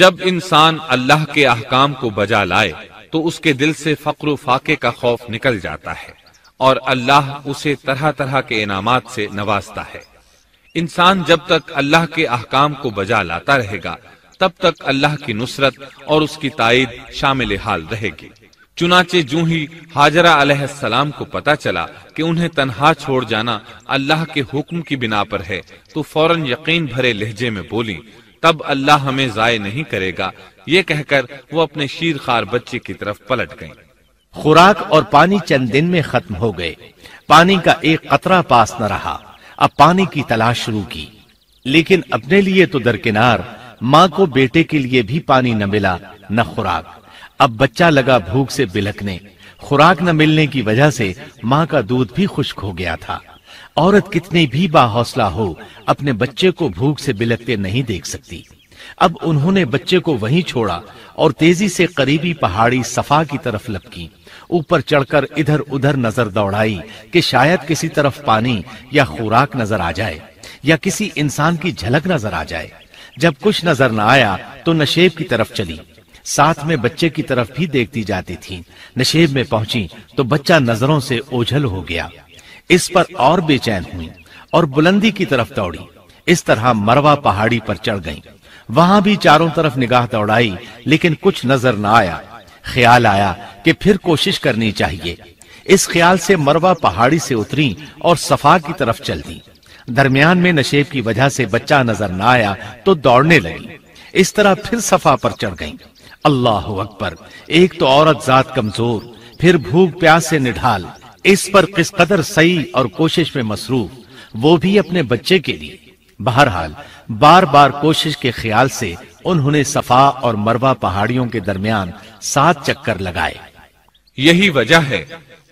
जब इंसान अल्लाह के अहकाम को बजा लाए तो उसके दिल से फक्र फाके का खौफ निकल जाता है और अल्लाह उसे तरह तरह के इनामात से नवाजता है इंसान जब तक अल्लाह के अहकाम को बजा लाता रहेगा तब तक अल्लाह की नुसरत और उसकी तायद शामिल हाल रहेगी चुनाचे जू ही हाजरा अलैहिस्सलाम को पता चला कि उन्हें तनहा छोड़ जाना अल्लाह के हुक्म की बिना पर है तो फौरन यकीन भरे लहजे में बोली तब अल्लाह हमें ज़ाय नहीं करेगा ये कहकर वो अपने शीर खार बच्चे की तरफ पलट गए खुराक और पानी चंद दिन में खत्म हो गए पानी का एक कतरा पास न रहा अब पानी की तलाश शुरू की लेकिन अपने लिए तो दरकिनार माँ को बेटे के लिए भी पानी न मिला न खुराक अब बच्चा लगा भूख से बिलकने खुराक न मिलने की वजह से माँ का दूध भी खुश्क हो गया था औरत कितनी भी बाहौसला हो अपने बच्चे को भूख से बिलकते नहीं देख सकती अब उन्होंने बच्चे को वहीं छोड़ा और तेजी से करीबी पहाड़ी सफा की तरफ लपकी ऊपर चढ़कर इधर उधर नजर दौड़ाई कि शायद किसी तरफ पानी या खुराक नजर आ जाए या किसी इंसान की झलक नजर आ जाए जब कुछ नजर न आया तो नशेब की तरफ चली साथ में बच्चे की तरफ भी देखती जाती थी नशेब में पहुंची तो बच्चा नजरों से ओझल हो गया इस पर और बेचैन हुई और बुलंदी की तरफ दौड़ी इस तरह मरवा पहाड़ी पर चढ़ गई वहां भी चारों तरफ निगाह दौड़ाई लेकिन कुछ नजर न आया ख्याल आया कि फिर कोशिश करनी चाहिए इस ख्याल से मरवा पहाड़ी से उतरी और सफा की तरफ चल दी दरमियान में नशेब की वजह से बच्चा नजर न आया तो दौड़ने लगी इस तरह फिर सफा पर चढ़ गई अल्लाह अकबर एक तो औरत जात कमजोर फिर भूख प्यास से निढाल इस पर किस कदर सही और कोशिश में मसरूफ वो भी अपने बच्चे के लिए बहरहाल बार बार कोशिश के ख्याल से उन्होंने सफा और मरवा पहाड़ियों के दरमियान सात चक्कर लगाए यही वजह है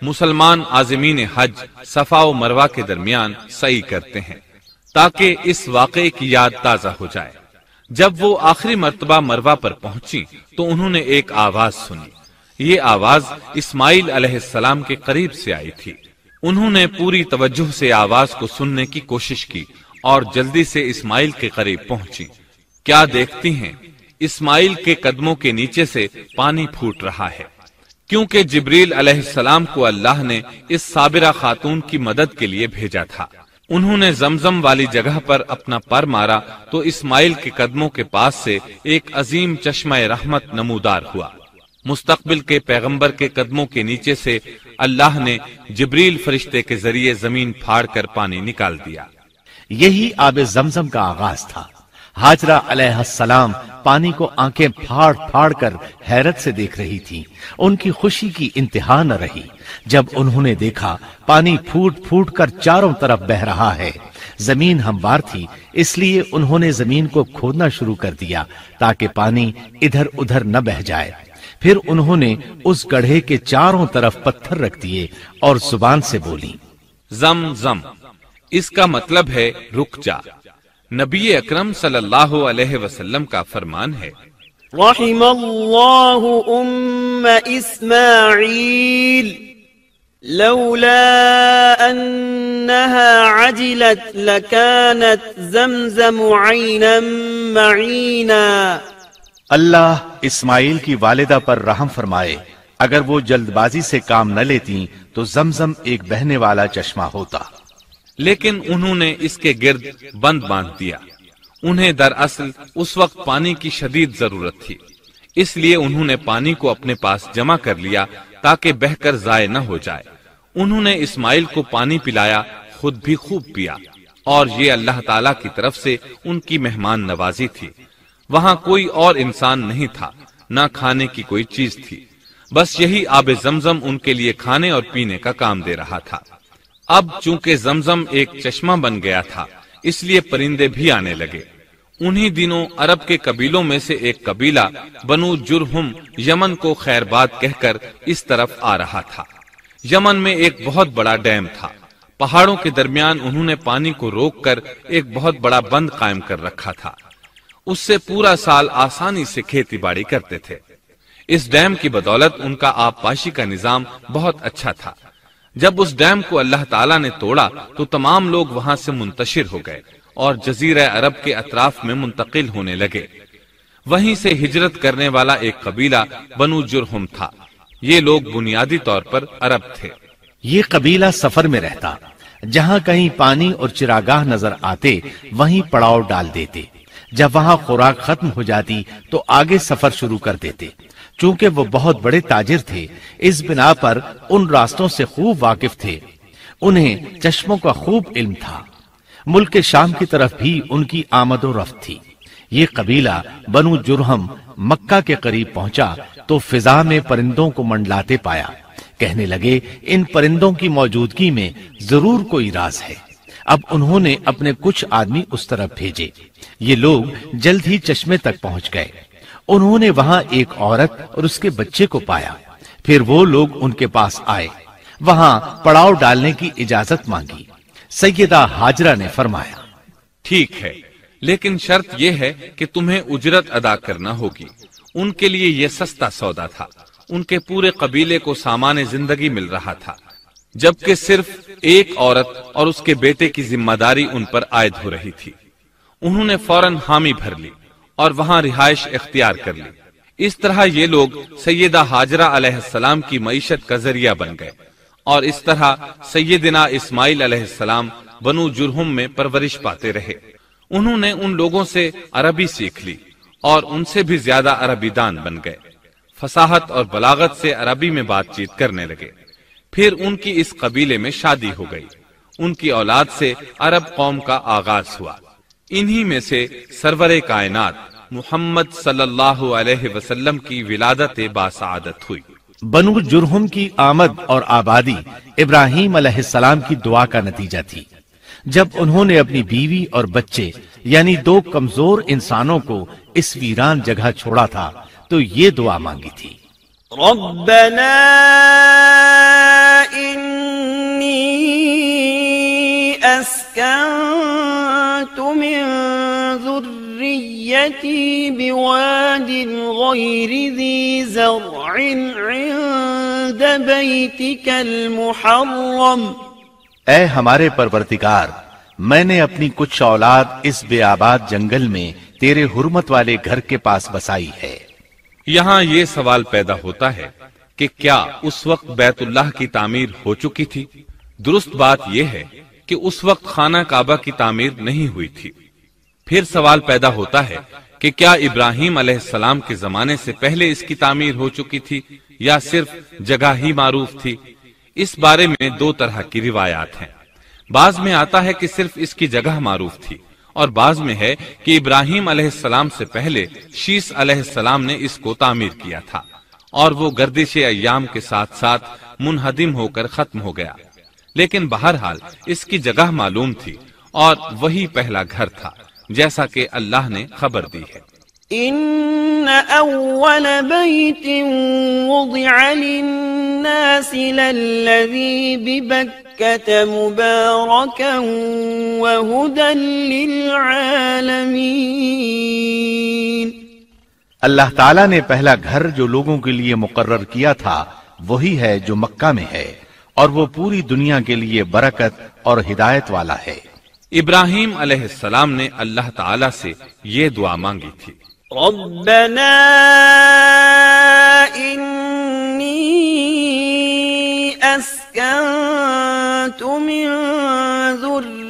मुसलमान आजमीन हज सफा और मरवा के दरमियान सही करते हैं ताकि इस वाक़े की याद ताजा हो जाए जब वो आखिरी मरतबा मरवा पर पहुंची तो उन्होंने एक आवाज सुनी ये आवाज इस्माइल अलैहिस्सलाम के करीब से आई थी उन्होंने पूरी तवज्जो से आवाज को सुनने की कोशिश की और जल्दी से इस्माइल के करीब पहुंची क्या देखती हैं इस्माइल के कदमों के नीचे से पानी फूट रहा है क्योंकि जिब्रील अलैहिस्सलाम को अल्लाह ने इस साबिरा खातून की मदद के लिए भेजा था उन्होंने जमजम वाली जगह पर अपना पर मारा तो इस्माइल के कदमों के पास से एक अजीम चश्मा रहमत नमूदार हुआ मुस्तकबिल के पैगंबर के कदमों के नीचे से अल्लाह ने जबरील फरिश्ते के जरिए जमीन फाड़ कर पानी निकाल दिया यही आब जमजम का आगाज था हाजरा सलाम पानी को आंखें फाड़ फाड़ कर हैरत से देख रही थी उनकी खुशी की इंतहा न रही जब उन्होंने देखा पानी फूट फूट कर चारों तरफ बह रहा है जमीन हमवार थी इसलिए उन्होंने जमीन को खोदना शुरू कर दिया ताकि पानी इधर उधर न बह जाए फिर उन्होंने उस गढ़े के चारों तरफ पत्थर रख दिए और जुबान से बोली जम जम इसका मतलब है रुक जा नबी अकरम सल्लल्लाहु अलैहि वसल्लम का फरमान है لولا انها عجلت لكانت زمزم عينا معينا अल्लाह इस्माइल की वालिदा पर रहम फरमाए अगर वो जल्दबाजी से काम न लेती तो जमजम एक बहने वाला चश्मा होता लेकिन उन्होंने इसके गिर्द बंद बांध दिया उन्हें दरअसल उस वक्त पानी की शदीद जरूरत थी इसलिए उन्होंने पानी को अपने पास जमा कर लिया ताकि बहकर जाय न हो जाए उन्होंने इस्माइल को पानी पिलाया खुद भी खूब पिया और ये अल्लाह ताला की तरफ से उनकी मेहमान नवाजी थी वहां कोई और इंसान नहीं था ना खाने की कोई चीज थी बस यही आब जमजम उनके लिए खाने और पीने का काम दे रहा था अब चूंकि जमजम एक चश्मा बन गया था इसलिए परिंदे भी आने लगे उन्हीं दिनों अरब के कबीलों में से एक कबीला बनु जुरहुम यमन को खैरबाद कहकर इस तरफ आ रहा था यमन में एक बहुत बड़ा डैम था पहाड़ों के दरमियान उन्होंने पानी को रोककर एक बहुत बड़ा बंद कायम कर रखा था उससे पूरा साल आसानी से खेती बाड़ी करते थे इस डैम की बदौलत उनका आबपाशी का निजाम बहुत अच्छा था जब उस डैम को अल्लाह ताला ने तोड़ा तो तमाम लोग वहां से मुंतशिर हो गए और जजीर अरब के अतराफ में मुंतकिल होने लगे वहीं से हिजरत करने वाला एक कबीला बनु जुरहुम था ये लोग बुनियादी तौर पर अरब थे ये कबीला सफर में रहता जहाँ कहीं पानी और चिरागाह नजर आते वहीं पड़ाव डाल देते जब वहाँ खुराक खत्म हो जाती तो आगे सफर शुरू कर देते चूंकि वो बहुत बड़े ताजिर थे इस बिना पर उन रास्तों से खूब वाकिफ थे उन्हें चश्मों का खूब इल्म था मुल्क के शाम की तरफ भी उनकी आमदो रफ्त थी ये कबीला बनु जुरहम मक्का के करीब पहुंचा तो फिजा में परिंदों को मंडलाते पाया कहने लगे इन परिंदों की मौजूदगी में जरूर कोई राज है अब उन्होंने अपने कुछ आदमी उस तरफ भेजे ये लोग जल्द ही चश्मे तक पहुंच गए उन्होंने वहां एक औरत और उसके बच्चे को पाया फिर वो लोग उनके पास आए वहां पड़ाव डालने की इजाजत मांगी सैयदा हाजरा ने फरमाया ठीक है लेकिन शर्त यह है कि तुम्हें उजरत अदा करना होगी उनके लिए यह सस्ता सौदा था उनके पूरे कबीले को सामान्य जिंदगी मिल रहा था जबकि सिर्फ एक औरत और उसके बेटे की जिम्मेदारी उन पर आयद हो रही थी उन्होंने फौरन हामी भर ली और वहां रिहाइश इख्तियार कर ली इस तरह ये लोग सैयदा हाजरा अलैहिस्सलाम की मीशत का जरिया बन गए और इस तरह सैयदना इस्माइल अलैहिस्सलाम बनु जुरहुम में परवरिश पाते रहे उन्होंने उन लोगों से अरबी सीख ली और उनसे भी ज्यादा अरबीदान बन गए फसाहत और बलागत से अरबी में बातचीत करने लगे फिर उनकी इस कबीले में शादी हो गई उनकी औलाद से अरब कौम का आगाज हुआ इन्हीं में से सरवर कायनात मोहम्मद सल्लल्लाहु अलैहि वसल्लम की विलादत बासादत हुई बनु जुरहुम की आमद और आबादी इब्राहिम अलैहिस्सलाम की दुआ का नतीजा थी जब उन्होंने अपनी बीवी और बच्चे यानी दो कमजोर इंसानों को इस वीरान जगह छोड़ा था तो ये दुआ मांगी थी रब्बना इन्नी अस्कन رفعت من ذريتي بواد غير ذي زرع عند بيتك المحرم اے ہمارے परवरदिगार मैंने अपनी कुछ औलाद इस बेआबाद जंगल में तेरे हुरमत वाले घर के पास बसाई है यहाँ ये सवाल पैदा होता है कि क्या उस वक्त बैतुल्लाह की तामीर हो चुकी थी दुरुस्त बात यह है कि उस वक्त खाना काबा की तामीर नहीं हुई थी फिर सवाल पैदा होता है कि क्या इब्राहिम अलैहिस्सलाम के जमाने से पहले इसकी तामीर हो चुकी थी या सिर्फ जगह ही मारूफ थी इस बारे में दो तरह की रिवायात हैं बाज में आता है कि सिर्फ इसकी जगह मारूफ थी और बाज में है कि इब्राहिम अलैहिस्सलाम से पहले शीश अलैहिस्सलाम ने इसको तामीर किया था और वो गर्दिश अयाम के साथ साथ मुनहदिम होकर खत्म हो गया लेकिन बहर हाल इसकी जगह मालूम थी और वही पहला घर था जैसा कि अल्लाह ने खबर दी है इन अल्लाह ताला ने पहला घर जो लोगों के लिए मुकर्र किया था वही है जो मक्का में है और वो पूरी दुनिया के लिए बरकत और हिदायत वाला है इब्राहिम अलैहिस्सलाम ने अल्लाह ताला से ये दुआ मांगी थी इन्नी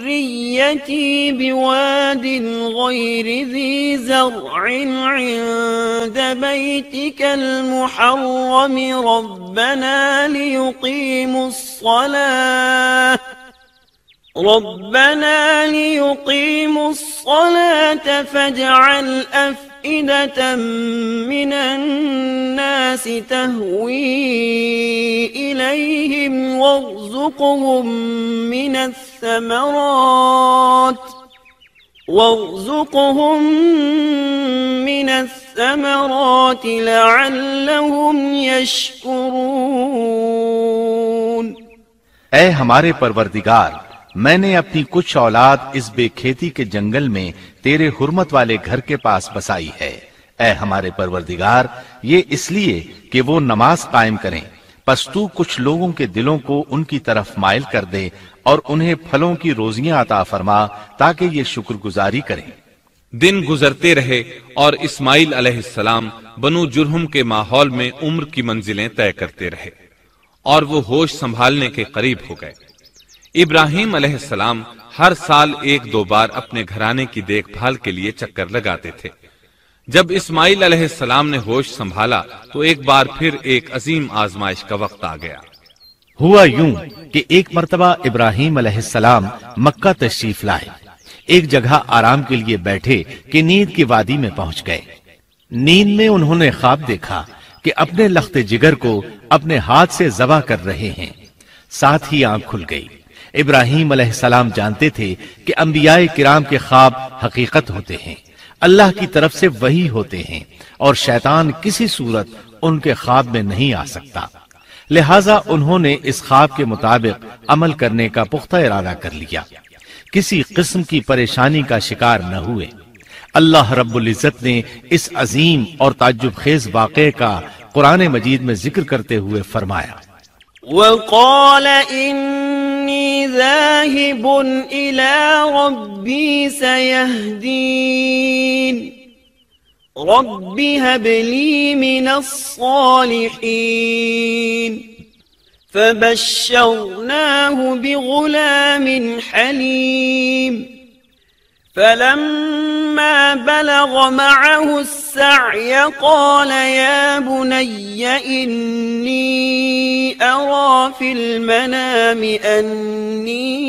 ذريتي بواد غير ذي زرع عند بيتك المحرم ربنا ليقيموا الصلاة ربنا ليقيموا الصلاة فاجعل أفئدة من الناس تهوي إليهم وارزقهم من الثلاث الثمرات وارزقهم من الثمرات لعلهم يشكرون ऐ हमारे परवरदिगार मैंने अपनी कुछ औलाद इस बेखेती के जंगल में तेरे हुरमत वाले घर के पास बसाई है ऐ हमारे परवरदिगार ये इसलिए कि वो नमाज कायम करें पस तू कुछ लोगों के दिलों को उनकी तरफ मायल कर दे और उन्हें फलों की रोजियां अता फरमा ताकि ये शुक्रगुजारी करें दिन गुजरते रहे और इस्माइल अलैहिस्सलाम बनु जुरहुम के माहौल में उम्र की मंजिलें तय करते रहे और वो होश संभालने के करीब हो गए इब्राहिम अलैहिस्सलाम हर साल एक दो बार अपने घराने की देखभाल के लिए चक्कर लगाते थे जब इस्माइल अलैहिस्सलाम ने होश संभाला तो एक बार फिर एक अजीम आजमाइश का वक्त आ गया हुआ यूं कि एक मरतबा इब्राहिम अलैहिस्सलाम मक्का तशरीफ लाए एक जगह आराम के लिए बैठे कि नींद की वादी में पहुंच गए नींद में उन्होंने ख्वाब देखा कि अपने लखते जिगर को अपने हाथ से जबा कर रहे हैं साथ ही आंख खुल गई इब्राहिम अलैहिस्सलाम जानते थे कि अंबियाए किराम के ख्वाब हकीकत होते हैं अल्लाह की तरफ से वही होते हैं और शैतान किसी सूरत उनके ख्वाब में नहीं आ सकता लिहाजा उन्होंने इस ख्वाब के मुताबिक अमल करने का पुख्ता इरादा कर लिया किसी किस्म की परेशानी का शिकार न हुए अल्लाह रब्बुल इज़्ज़त ने इस अजीम और ताजुब खेज वाक़े का कुरान मजीद में जिक्र करते हुए फरमाया إني ذاهب إلى ربي سيهدين رب هب لي من الصالحين فبشرناه بغلام حليم فلما بلغ معه السعي قال يا بني إني أرى في المنام أني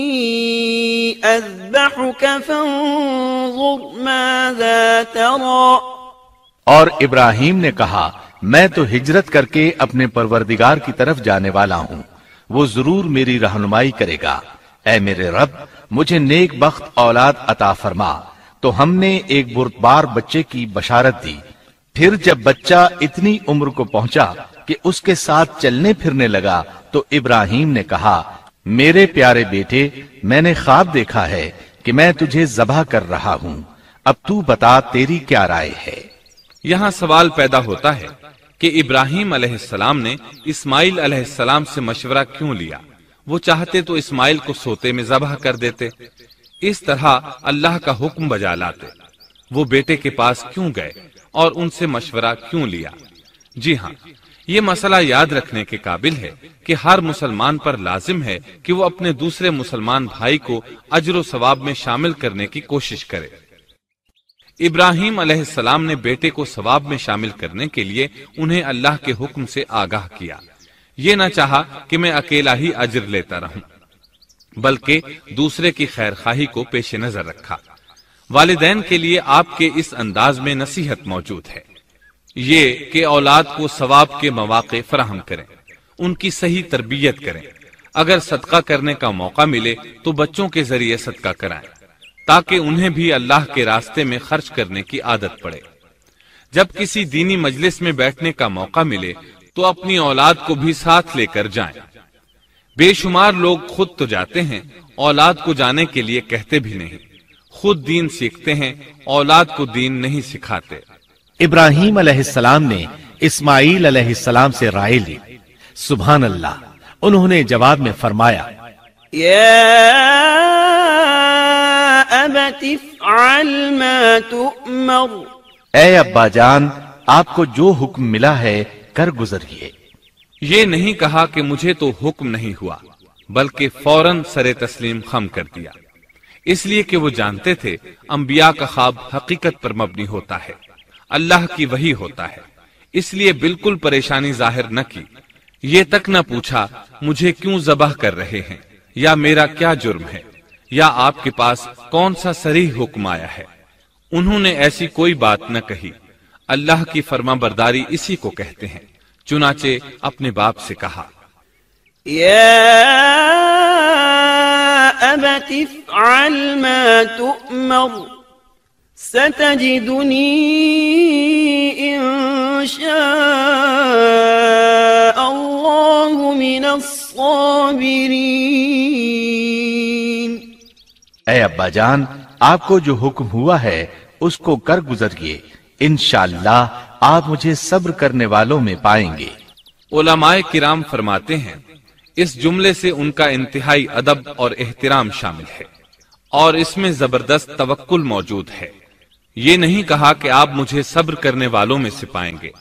أذبحك فانظر ماذا ترى और इब्राहिम ने कहा मैं तो हिजरत करके अपने परवरदिगार की तरफ जाने वाला हूँ वो जरूर मेरी रहनुमाई करेगा ऐ मेरे रब मुझे नेक बख्त औलाद अता फरमा तो हमने एक बुरबार बच्चे की बशारत दी फिर जब बच्चा इतनी उम्र को पहुंचा कि उसके साथ चलने फिरने लगा तो इब्राहिम ने कहा मेरे प्यारे बेटे मैंने ख्वाब देखा है कि मैं तुझे जबा कर रहा हूं अब तू बता तेरी क्या राय है यहाँ सवाल पैदा होता है कि इब्राहिम अलैहिस्सलाम ने इस्माइल अलैहिस्सलाम से मशवरा क्यों लिया वो चाहते तो इस्माइल को सोते में जबह कर देते इस तरह अल्लाह का हुक्म बजा लाते वो बेटे के पास क्यों गए और उनसे मशवरा क्यों लिया जी हाँ ये मसला याद रखने के काबिल है कि हर मुसलमान पर लाजिम है कि वो अपने दूसरे मुसलमान भाई को अजर सवाब में शामिल करने की कोशिश करे इब्राहिम अलैहिस्सलाम ने बेटे को सवाब में शामिल करने के लिए उन्हें अल्लाह के हुक्म से आगाह किया ये ना चाहा कि मैं अकेला ही अजर लेता रहूं बल्कि दूसरे की खैर खाही को पेश नजर रखा वाले के लिए आपके इस अंदाज में नसीहत मौजूद है ये कि औलाद को सवाब के मौके फराहम करें उनकी सही तरबियत करें अगर सदका करने का मौका मिले तो बच्चों के जरिए सदका कराएं ताकि उन्हें भी अल्लाह के रास्ते में खर्च करने की आदत पड़े जब किसी दीनी मजलिस में बैठने का मौका मिले तो अपनी औलाद को भी साथ लेकर जाएं। बेशुमार लोग खुद तो जाते हैं औलाद को जाने के लिए कहते भी नहीं खुद दीन सीखते हैं औलाद को दीन नहीं सिखाते इब्राहिम अलैहिस्सलाम ने इस्माइल अलैहिस्सलाम से राय ली सुबह अल्लाह उन्होंने जवाब में फरमाया ए अब्बा जान आपको जो हुक्म मिला है कर गुजरिए ये नहीं कहा कि मुझे तो हुक्म नहीं हुआ बल्कि फौरन सरे तस्लीम खम कर दिया इसलिए कि वो जानते थे अंबिया का ख्वाब हकीकत पर मबनी होता है अल्लाह की वही होता है इसलिए बिल्कुल परेशानी जाहिर न की ये तक न पूछा मुझे क्यों जबह कर रहे हैं या मेरा क्या जुर्म है या आपके पास कौन सा सरी हुक्म आया है उन्होंने ऐसी कोई बात न कही अल्लाह की फर्मा बरदारी इसी को कहते हैं चुनाचे अपने बाप से कहा अब्बा जान आपको जो हुक्म हुआ है उसको कर गुजरिए इनशाला आप मुझे सब्र करने वालों में पाएंगे ओलामाए किराम फरमाते हैं इस जुमले से उनका इंतहाई अदब और एहतराम शामिल है और इसमें जबरदस्त तवक्ल मौजूद है ये नहीं कहा कि आप मुझे सब्र करने वालों में से पाएंगे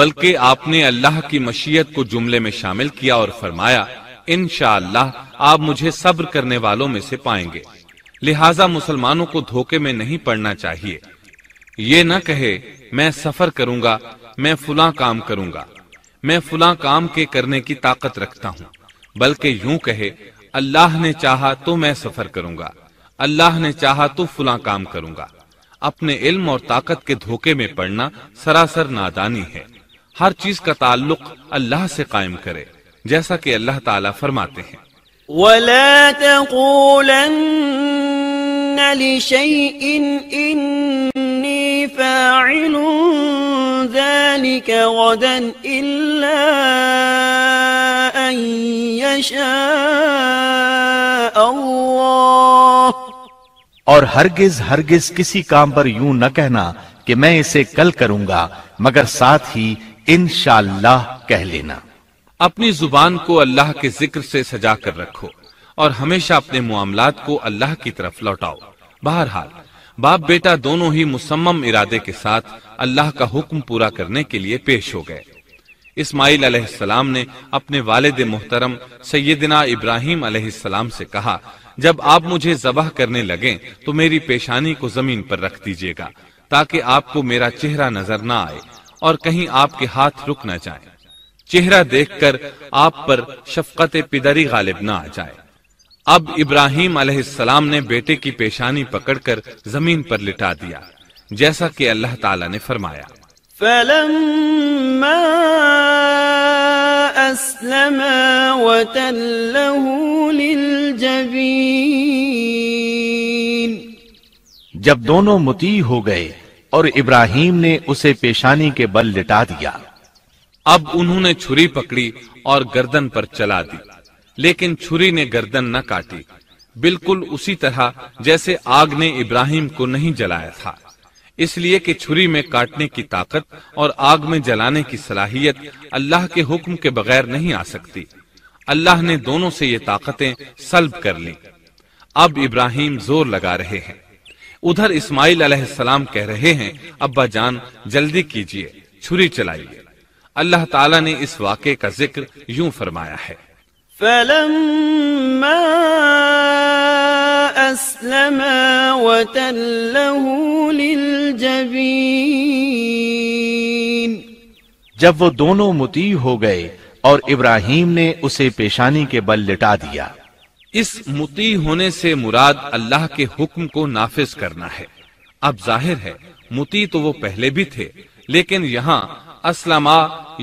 बल्कि आपने अल्लाह की मशीयत को जुमले में शामिल किया और फरमाया इन आप मुझे सब्र करने वालों में से पाएंगे लिहाजा मुसलमानों को धोखे में नहीं पड़ना चाहिए ये न कहे मैं सफर करूंगा मैं फुला काम करूंगा मैं फुला काम के करने की ताकत रखता हूँ बल्कि यूं कहे अल्लाह ने चाहा तो मैं सफर करूंगा अल्लाह ने चाहा तो फुला काम करूंगा अपने इल्म और ताकत के धोखे में पड़ना सरासर नादानी है हर चीज का ताल्लुक अल्लाह से कायम करे जैसा कि अल्लाह ताला फरमाते हैं ولا تقولن لشيء إن فاعل ذلك غدا إلا أن يشاء الله और हरगिज हरगिज किसी काम पर यूं न कहना कि मैं इसे कल करूंगा मगर साथ ही इनशाला कह लेना अपनी जुबान को अल्लाह के जिक्र से सजा कर रखो और हमेशा अपने मामलात को अल्लाह की तरफ लौटाओ बहरहाल बाप बेटा दोनों ही मुसम्म इरादे के साथ अल्लाह का हुक्म पूरा करने के लिए पेश हो गए इस्माइल अलैहिस्सलाम ने अपने वालिद मोहतरम सैदना इब्राहिम अलैहिस्सलाम से कहा जब आप मुझे जबह करने लगे तो मेरी पेशानी को जमीन पर रख दीजिएगा ताकि आपको मेरा चेहरा नजर ना आए और कहीं आपके हाथ रुक न जाए चेहरा देखकर आप पर शफकत पिदरी गालिब ना आ जाए अब इब्राहिम अलैहिस्सलाम ने बेटे की पेशानी पकड़कर जमीन पर लिटा दिया जैसा कि अल्लाह ताला ने फरमाया जब दोनों मुती हो गए और इब्राहिम ने उसे पेशानी के बल लिटा दिया अब उन्होंने छुरी पकड़ी और गर्दन पर चला दी लेकिन छुरी ने गर्दन न काटी बिल्कुल उसी तरह जैसे आग ने इब्राहिम को नहीं जलाया था इसलिए कि छुरी में काटने की ताकत और आग में जलाने की सलाहियत अल्लाह के हुक्म के बगैर नहीं आ सकती अल्लाह ने दोनों से ये ताकतें सल्ब कर ली अब इब्राहिम जोर लगा रहे हैं उधर इस्माइल अलैहिस्सलाम कह रहे हैं अब्बा जान जल्दी कीजिए छुरी चलाइए अल्लाह ताला ने इस वाके का जिक्र यूं फरमाया है जब वो दोनों मुती हो गए और इब्राहिम ने उसे पेशानी के बल लिटा दिया इस मुती होने से मुराद अल्लाह के हुक्म को नाफिज करना है अब जाहिर है मुती तो वो पहले भी थे लेकिन यहाँ असलमा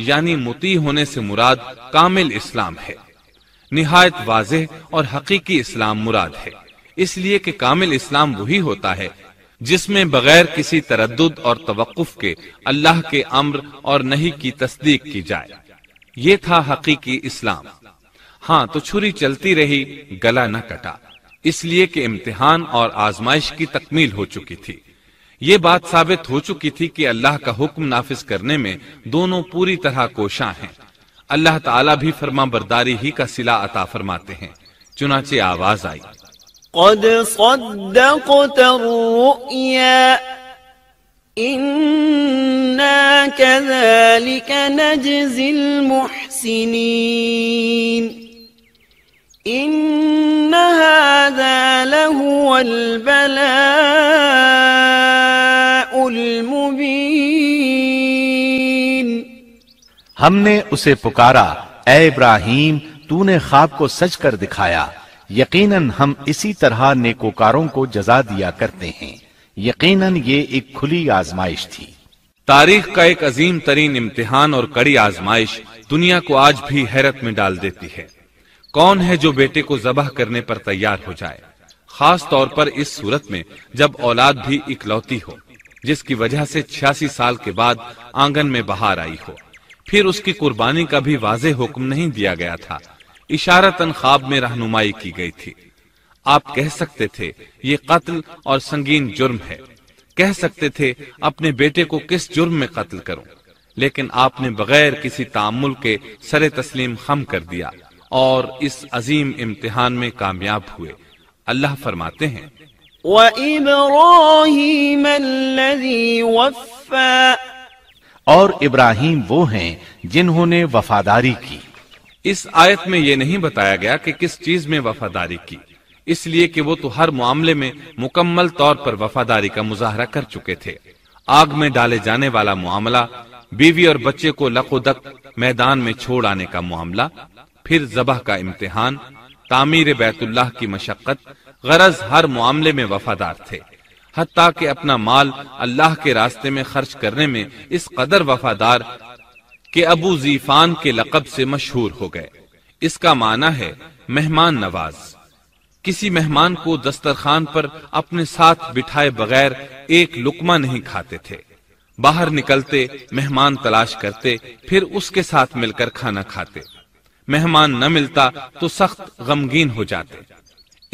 यानी मुती होने से मुराद कामिल इस्लाम है निहायत वाजह और हकीकी इस्लाम मुराद है इसलिए कि कामिल इस्लाम वही होता है जिसमें बगैर किसी तरद और तवक़ुफ के अल्लाह के अम्र और नहीं की तस्दीक की जाए ये था हकीकी इस्लाम हाँ तो छुरी चलती रही गला न कटा इसलिए कि इम्तिहान और आजमाइश की तकमील हो चुकी थी ये बात साबित हो चुकी थी कि अल्लाह का हुक्म नाफिज करने में दोनों पूरी तरह कोशां हैं अल्लाह ताला भी फर्मा बरदारी ही का सिला अता फरमाते हैं चुनाचे आवाज आई قد صدقت الرؤيا إنا كذلك نجزي المحسنين إن هذا لهو البلاء المبين हमने उसे पुकारा ए इब्राहिम तूने ख्वाब को सच कर दिखाया यकीनन हम इसी तरह नेकोकारों को जजा दिया करते हैं यकीनन ये एक खुली आजमाइश थी तारीख का एक अजीम तरीन इम्तिहान और कड़ी आजमाइश दुनिया को आज भी हैरत में डाल देती है कौन है जो बेटे को जबह करने पर तैयार हो जाए खास तौर पर इस सूरत में जब औलाद भी इकलौती हो जिसकी वजह से छियासी साल के बाद आंगन में बाहर आई हो फिर उसकी कुर्बानी का भी वाज हुक्म नहीं दिया गया था इशारतन ख्वाब में रहनुमाई की गई थी आप कह सकते थे ये कत्ल और संगीन जुर्म है कह सकते थे अपने बेटे को किस जुर्म में कत्ल करूं लेकिन आपने बगैर किसी तामुल के सरे तस्लीम खम कर दिया और इस अजीम इम्तिहान में कामयाब हुए अल्लाह फरमाते हैं और इब्राहिम वो हैं जिन्होंने वफादारी की इस आयत में ये नहीं बताया गया कि किस चीज में वफादारी की इसलिए कि वो तो हर मामले में मुकम्मल तौर पर वफादारी का मुजाहरा कर चुके थे आग में डाले जाने वाला मामला बीवी और बच्चे को लकोदक मैदान में छोड़ आने का मामला फिर जबह का इम्तिहान तामीर बैतुल्लाह की मशक्कत गरज हर मामले में वफादार थे हती के अपना माल अल्लाह के रास्ते में खर्च करने में इस कदर वफादार के अबू जीफान के लकब से मशहूर हो गए इसका माना है मेहमान नवाज किसी मेहमान को दस्तरखान पर अपने साथ बिठाए बगैर एक लुकमा नहीं खाते थे बाहर निकलते मेहमान तलाश करते फिर उसके साथ मिलकर खाना खाते मेहमान न मिलता तो सख्त गमगीन हो जाते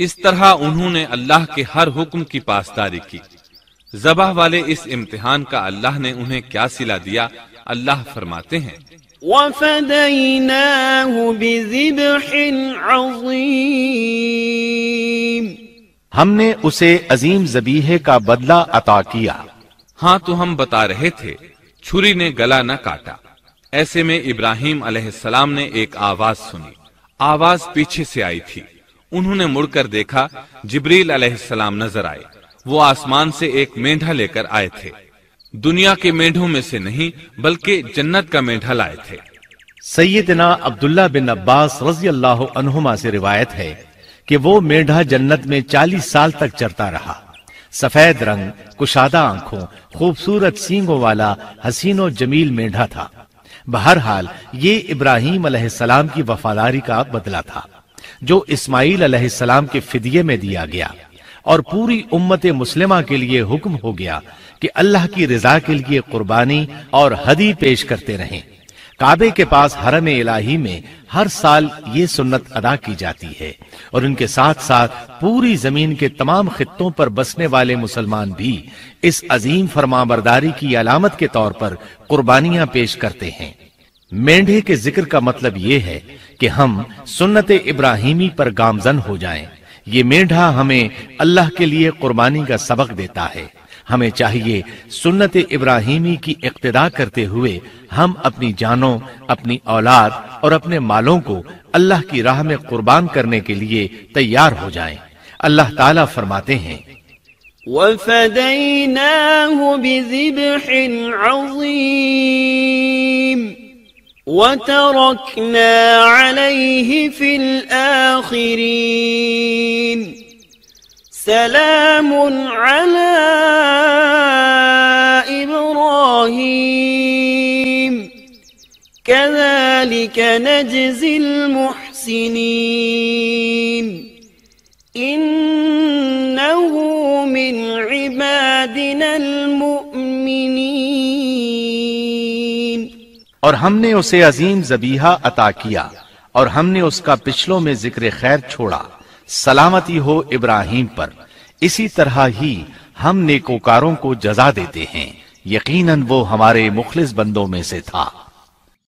इस तरह उन्होंने अल्लाह के हर हुक्म की पासदारी की जबाह वाले इस इम्तिहान का अल्लाह ने उन्हें क्या सिला दिया अल्लाह फरमाते हैं हमने उसे अजीम जबीहे का बदला अता किया हाँ तो हम बता रहे थे छुरी ने गला न काटा ऐसे में इब्राहिम अलैहिस्सलाम ने एक आवाज सुनी आवाज पीछे से आई थी उन्होंने मुड़कर देखा जिब्रील अलैहिस्सलाम नजर आए वो आसमान से एक मेंढा लेकर आए थे दुनिया के मेंढों में से नहीं बल्कि जन्नत का मेंढा लाए थे सैदना अब्दुल्ला बिन अब्बास रजी अल्लाह अनहुमा से रिवायत है कि वो मेढा जन्नत में चालीस साल तक चरता रहा सफेद रंग कुशादा आंखों खूबसूरत सींगों वाला हसीनो जमील मेढा था बहरहाल ये इब्राहिम अलैहिस्सलाम की वफादारी का बदला था जो इस्माइल अलैहिस्सलाम के फिदिये में दिया गया और पूरी उम्मत मुस्लिमा के लिए हुक्म हो गया कि अल्लाह की रजा के लिए कुर्बानी और हदी पेश करते रहें काबे के पास हरम इलाही में हर साल ये सुन्नत अदा की जाती है और उनके साथ साथ पूरी जमीन के तमाम खितों पर बसने वाले मुसलमान भी इस अजीम फरमाबरदारी की अलामत के तौर पर कुर्बानियां पेश करते हैं मेंढे के जिक्र का मतलब ये है कि हम सुन्नत इब्राहिमी पर गामजन हो जाएं। ये मेंढा हमें अल्लाह के लिए कुर्बानी का सबक देता है हमें चाहिए सुन्नत इब्राहिमी की इक्तदा करते हुए हम अपनी जानों अपनी औलाद और अपने मालों को अल्लाह की राह में कुर्बान करने के लिए तैयार हो जाएं। अल्लाह ताला फरमाते हैं وَفَدَيْنَاهُ بِذِبْحٍ عَظِيمٍ وتركنا عليه في الآخرين سلام على إبراهيم كذلك نجزي المحسنين إنه من عبادنا المؤمنين और हमने उसे अजीम जबीहा अता किया और हमने उसका पिछलों में जिक्र खैर छोड़ा सलामती हो इब्राहिम पर इसी तरह ही हम नेकोकारों को जजा देते हैं यकीनन वो हमारे मुखलिस बंदों में से था